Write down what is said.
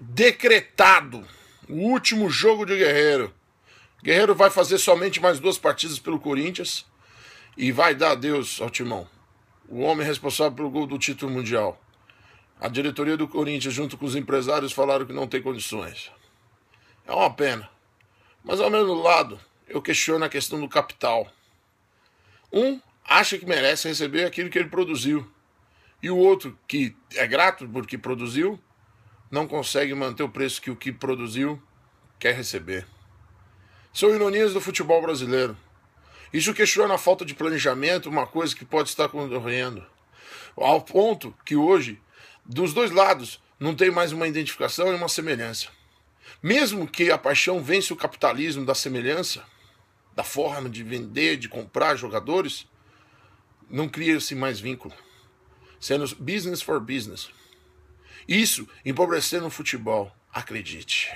decretado o último jogo de Guerreiro. Guerreiro vai fazer somente mais duas partidas pelo Corinthians e vai dar adeus ao Timão. O homem responsável pelo gol do título mundial. A diretoria do Corinthians, junto com os empresários, falaram que não tem condições. É uma pena. Mas ao mesmo lado, eu questiono a questão do capital. Um acha que merece receber aquilo que ele produziu. E o outro, que é grato porque produziu, não consegue manter o preço que o que produziu quer receber. São ironias do futebol brasileiro. Isso questiona a falta de planejamento, uma coisa que pode estar correndo. Ao ponto que hoje, dos dois lados, não tem mais uma identificação e uma semelhança. Mesmo que a paixão vence o capitalismo da semelhança, da forma de vender, de comprar jogadores, não cria-se mais vínculo. Sendo business for business. Isso empobrecendo o futebol, acredite.